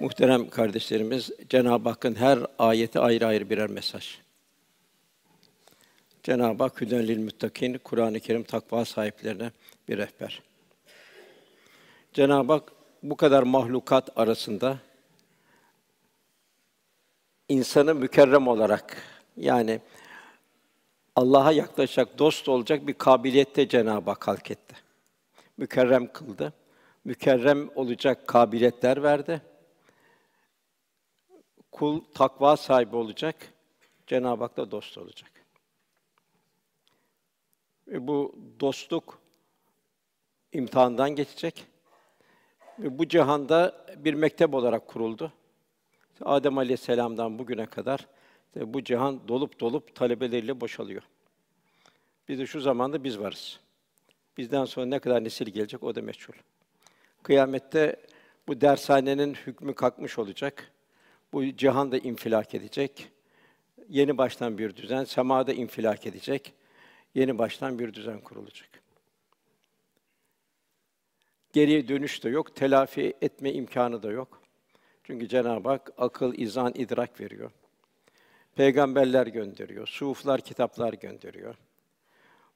Muhterem kardeşlerimiz, Cenab-ı Hakk'ın her ayeti ayrı ayrı birer mesaj. Cenab-ı Hak hüdenlil muttakin Kur'an-ı Kerim takva sahiplerine bir rehber. Cenab-ı Hak bu kadar mahlukat arasında insanı mükerrem olarak yani Allah'a yaklaşacak, dost olacak bir kabiliyette Cenab-ı Hak halk etti. Mükerrem kıldı. Mükerrem olacak kabiliyetler verdi. Kul takva sahibi olacak, Cenab-ı Hak'la dost olacak. Ve bu dostluk imtihandan geçecek. Ve bu cihanda bir mektep olarak kuruldu. Adem Aleyhisselam'dan bugüne kadar bu cihan dolup dolup talebeleriyle boşalıyor. Biz de şu zamanda biz varız. Bizden sonra ne kadar nesil gelecek o da meçhul. Kıyamette bu dershanenin hükmü kalkmış olacak. Bu cihan da infilak edecek. Yeni baştan bir düzen, sema da infilak edecek. Yeni baştan bir düzen kurulacak. Geriye dönüş de yok, telafi etme imkanı da yok. Çünkü Cenab-ı Hak akıl, izan, idrak veriyor. Peygamberler gönderiyor, suflar, kitaplar gönderiyor.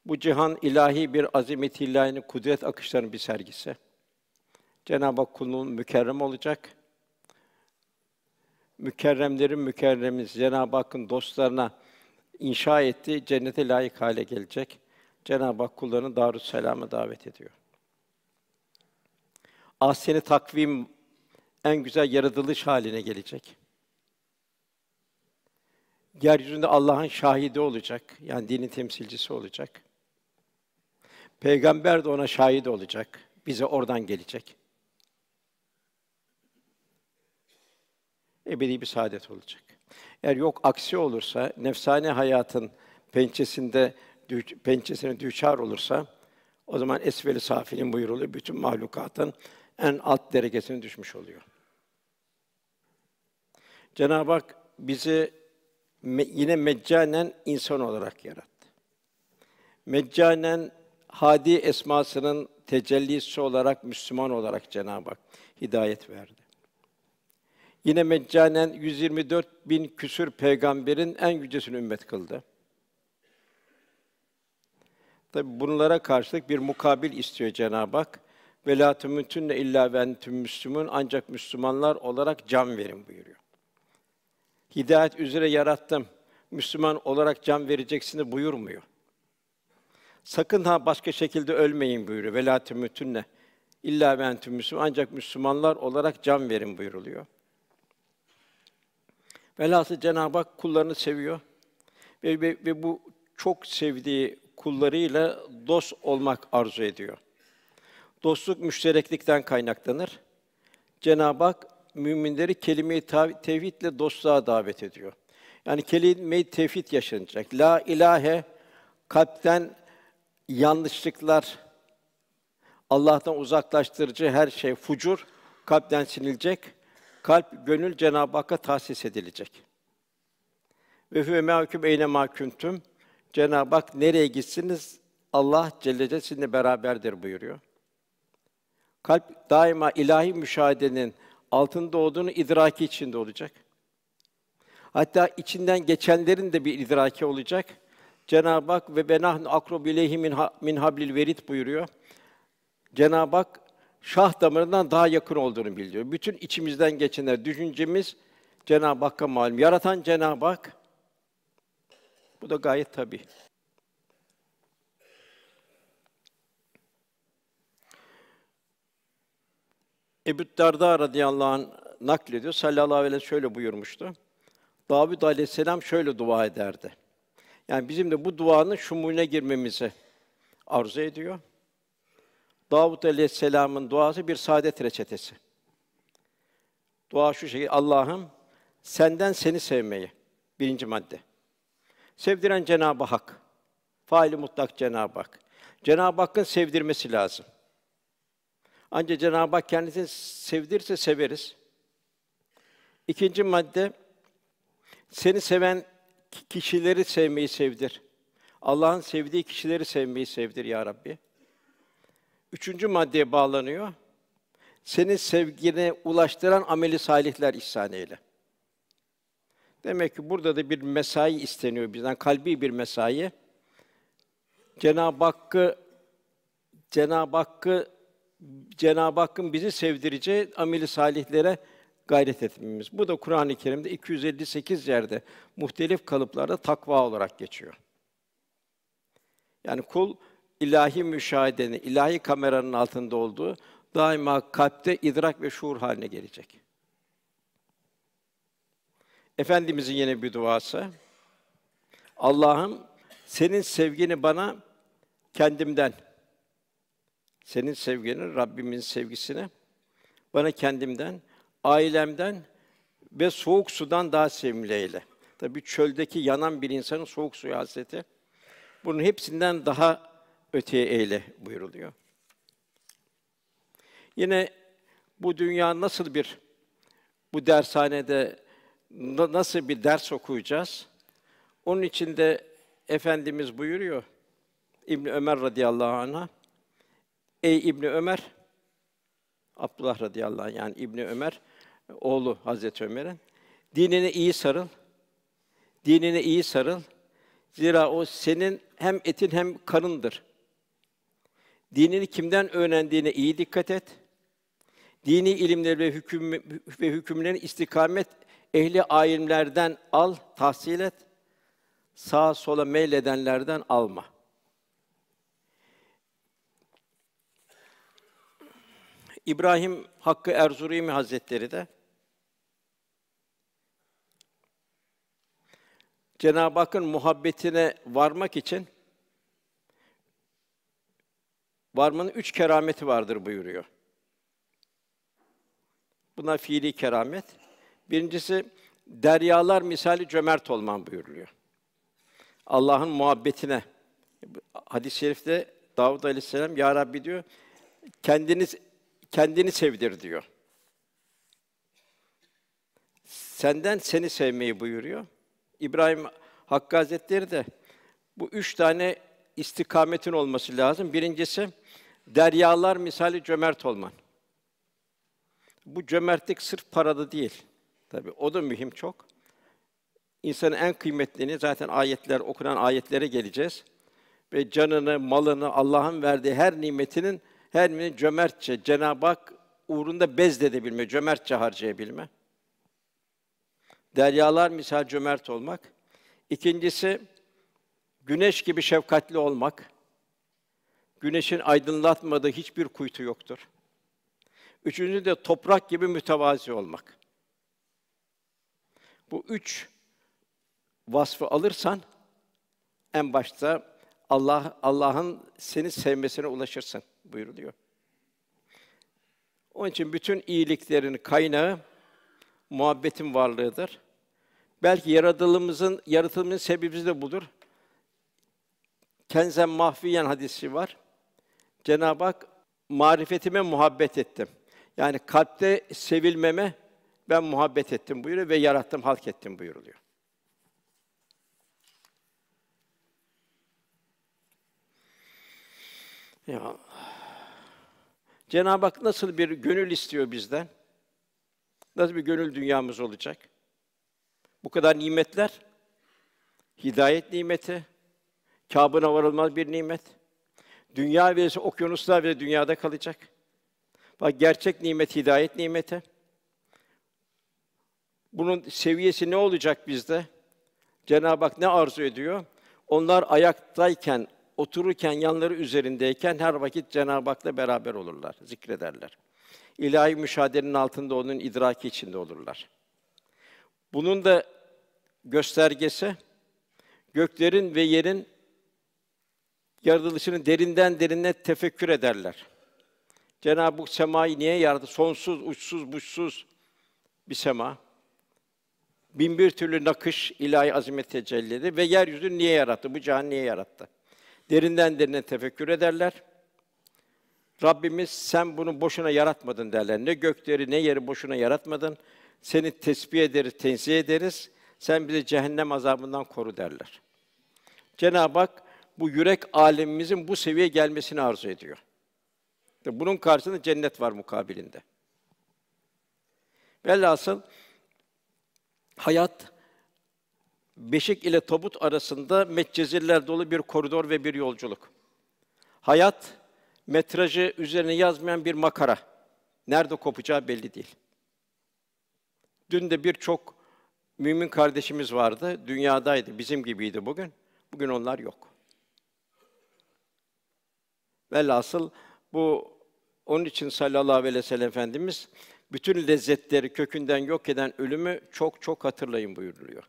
Bu cihan ilahi bir azimet ilahinin kudret akışlarının bir sergisi. Cenab-ı Hak kulunun mükerrem olacak mükerremlerin mükerremiz Cenab-ı Hakk'ın dostlarına inşa ettiği cennete layık hale gelecek. Cenab-ı Hak kullarını Darüsselam'a davet ediyor. Ahseni takvim en güzel yaratılış haline gelecek. Yeryüzünde Allah'ın şahidi olacak. Yani dinin temsilcisi olacak. Peygamber de ona şahit olacak. Bize oradan gelecek. ebedi bir saadet olacak. Eğer yok aksi olursa, nefsane hayatın pençesinde pençesine düçar olursa o zaman esveli safilin buyuruluyor. Bütün mahlukatın en alt derecesine düşmüş oluyor. Cenab-ı Hak bizi me, yine meccanen insan olarak yarattı. Meccanen hadi esmasının tecellisi olarak Müslüman olarak Cenab-ı Hak hidayet verdi. Yine meccanen 124 bin küsür peygamberin en yücesini ümmet kıldı. Tabi bunlara karşılık bir mukabil istiyor Cenab-ı Hak. Ve la tümütünne illa ve entüm müslümün ancak Müslümanlar olarak can verin buyuruyor. Hidayet üzere yarattım. Müslüman olarak can vereceksiniz buyurmuyor. Sakın ha başka şekilde ölmeyin buyuruyor. Ve la tümütünne illa ve entüm müslüm ancak Müslümanlar olarak can verin buyuruluyor. Velhasıl Cenab-ı Hak kullarını seviyor ve, ve, ve bu çok sevdiği kullarıyla dost olmak arzu ediyor. Dostluk müştereklikten kaynaklanır. Cenab-ı Hak müminleri kelime-i tevhidle dostluğa davet ediyor. Yani kelime-i tevhid yaşanacak. La ilahe kalpten yanlışlıklar, Allah'tan uzaklaştırıcı her şey fucur kalpten silinecek kalp, gönül Cenab-ı Hakk'a tahsis edilecek. Ve hüve mahkum eyne mahkumtum. Cenab-ı Hak nereye gitsiniz? Allah Celle Celaluhu beraberdir buyuruyor. Kalp daima ilahi müşahedenin altında olduğunu idraki içinde olacak. Hatta içinden geçenlerin de bir idraki olacak. Cenab-ı Hak ve benah akrobu ileyhi min, ha, min hablil verit buyuruyor. Cenab-ı Hak şah damarından daha yakın olduğunu bildiriyor. Bütün içimizden geçenler, düşüncemiz Cenab-ı Hakk'a malum. Yaratan Cenab-ı Hak. Bu da gayet tabi. Ebu Darda radıyallahu anh naklediyor. Sallallahu aleyhi ve sellem şöyle buyurmuştu. Davud aleyhisselam şöyle dua ederdi. Yani bizim de bu duanın şumulüne girmemizi arzu ediyor. Davut Aleyhisselam'ın duası bir saadet reçetesi. Dua şu şekilde, Allah'ım senden seni sevmeyi, birinci madde. Sevdiren Cenab-ı Hak, faili mutlak Cenab-ı Hak. Cenab-ı Hakk'ın sevdirmesi lazım. Ancak Cenab-ı Hak kendisini sevdirse severiz. İkinci madde, seni seven kişileri sevmeyi sevdir. Allah'ın sevdiği kişileri sevmeyi sevdir ya Rabbi. Üçüncü maddeye bağlanıyor. Senin sevgine ulaştıran ameli salihler ihsan eyle. Demek ki burada da bir mesai isteniyor bizden, kalbi bir mesai. Cenab-ı Hakk'ı Cenab-ı Hakk'ı Cenab-ı Hakk'ın bizi sevdireceği ameli salihlere gayret etmemiz. Bu da Kur'an-ı Kerim'de 258 yerde muhtelif kalıplarda takva olarak geçiyor. Yani kul ilahi müşahedenin, ilahi kameranın altında olduğu daima kalpte idrak ve şuur haline gelecek. Efendimizin yine bir duası. Allah'ım senin sevgini bana kendimden senin sevgini, Rabbimin sevgisini bana kendimden, ailemden ve soğuk sudan daha sevimli eyle. Tabii çöldeki yanan bir insanın soğuk suyu hasreti. Bunun hepsinden daha öteye eyle buyuruluyor. Yine bu dünya nasıl bir bu dershanede nasıl bir ders okuyacağız? Onun için de efendimiz buyuruyor İbn Ömer radıyallahu anh'a Ey İbn Ömer Abdullah radıyallahu anh, yani İbn Ömer oğlu Hazreti Ömer'in dinini iyi sarıl. dinini iyi sarıl. Zira o senin hem etin hem kanındır dinini kimden öğrendiğine iyi dikkat et. Dini ilimleri ve, hüküm, ve hükümlerin istikamet ehli alimlerden al, tahsil et. Sağa sola meyledenlerden alma. İbrahim Hakkı Erzurumi Hazretleri de Cenab-ı Hakk'ın muhabbetine varmak için varmanın üç kerameti vardır buyuruyor. Buna fiili keramet. Birincisi deryalar misali cömert olman buyuruluyor. Allah'ın muhabbetine. Hadis-i şerifte Davud Aleyhisselam ya Rabbi diyor kendiniz kendini sevdir diyor. Senden seni sevmeyi buyuruyor. İbrahim Hakkı Hazretleri de bu üç tane istikametin olması lazım. Birincisi deryalar misali cömert olman. Bu cömertlik sırf parada değil. Tabi o da mühim çok. İnsanın en kıymetlini zaten ayetler okunan ayetlere geleceğiz. Ve canını, malını, Allah'ın verdiği her nimetinin her birini cömertçe Cenab-ı Hak uğrunda bezdedebilme, cömertçe harcayabilme. Deryalar misal cömert olmak. İkincisi Güneş gibi şefkatli olmak, güneşin aydınlatmadığı hiçbir kuytu yoktur. Üçüncü de toprak gibi mütevazi olmak. Bu üç vasfı alırsan en başta Allah Allah'ın seni sevmesine ulaşırsın buyuruluyor. Onun için bütün iyiliklerin kaynağı muhabbetin varlığıdır. Belki yaratılımımızın yaratılımın sebebi de budur. Kenzen mahfiyen hadisi var. Cenab-ı Hak marifetime muhabbet ettim. Yani kalpte sevilmeme ben muhabbet ettim buyuruyor ve yarattım, halk ettim buyuruluyor. Ya Cenab-ı Hak nasıl bir gönül istiyor bizden? Nasıl bir gönül dünyamız olacak? Bu kadar nimetler, hidayet nimeti, Kabına varılmaz bir nimet. Dünya ve okyanuslar bile dünyada kalacak. Bak gerçek nimet hidayet nimeti. Bunun seviyesi ne olacak bizde? Cenab-ı Hak ne arzu ediyor? Onlar ayaktayken, otururken, yanları üzerindeyken her vakit Cenab-ı Hak'la beraber olurlar, zikrederler. İlahi müşahedenin altında onun idraki içinde olurlar. Bunun da göstergesi göklerin ve yerin yaratılışını derinden derine tefekkür ederler. Cenab-ı Hak semayı niye yarattı? Sonsuz, uçsuz, buçsuz bir sema. Bin bir türlü nakış ilahi azimet tecellidi ve yeryüzünü niye yarattı? Bu cihan niye yarattı? Derinden derine tefekkür ederler. Rabbimiz sen bunu boşuna yaratmadın derler. Ne gökleri ne yeri boşuna yaratmadın. Seni tesbih ederiz, tenzih ederiz. Sen bizi cehennem azabından koru derler. Cenab-ı Hak bu yürek alemimizin bu seviyeye gelmesini arzu ediyor. Bunun karşılığında cennet var mukabilinde. Velhasıl hayat beşik ile tabut arasında metcezirler dolu bir koridor ve bir yolculuk. Hayat metrajı üzerine yazmayan bir makara. Nerede kopacağı belli değil. Dün de birçok mümin kardeşimiz vardı. Dünyadaydı. Bizim gibiydi bugün. Bugün onlar yok. Velhasıl bu onun için sallallahu aleyhi ve sellem Efendimiz bütün lezzetleri kökünden yok eden ölümü çok çok hatırlayın buyuruluyor.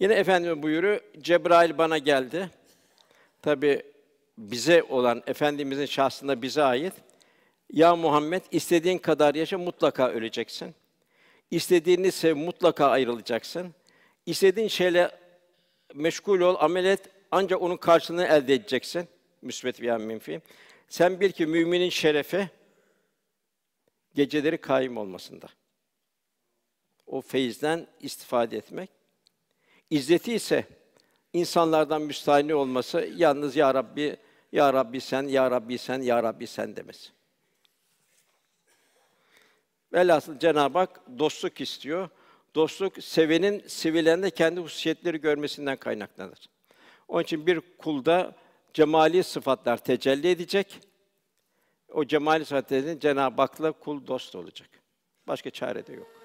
Yine Efendimiz buyuru, Cebrail bana geldi. Tabi bize olan, Efendimizin şahsında bize ait. Ya Muhammed, istediğin kadar yaşa, mutlaka öleceksin. İstediğini sev, mutlaka ayrılacaksın. İstediğin şeyle meşgul ol, amel et, ancak onun karşılığını elde edeceksin. Müsbet veya menfi. Sen bil ki müminin şerefi geceleri kaim olmasında. O feyizden istifade etmek. İzzeti ise insanlardan müstahni olması, yalnız ya Rabbi, ya Rabbi sen, ya Rabbi sen, ya Rabbi sen demesi. Velhasıl Cenab-ı Hak dostluk istiyor. Dostluk sevenin sevilende kendi hususiyetleri görmesinden kaynaklanır. Onun için bir kulda cemali sıfatlar tecelli edecek. O cemali sıfatların Cenab-ı Hak'la kul dost olacak. Başka çare de yok.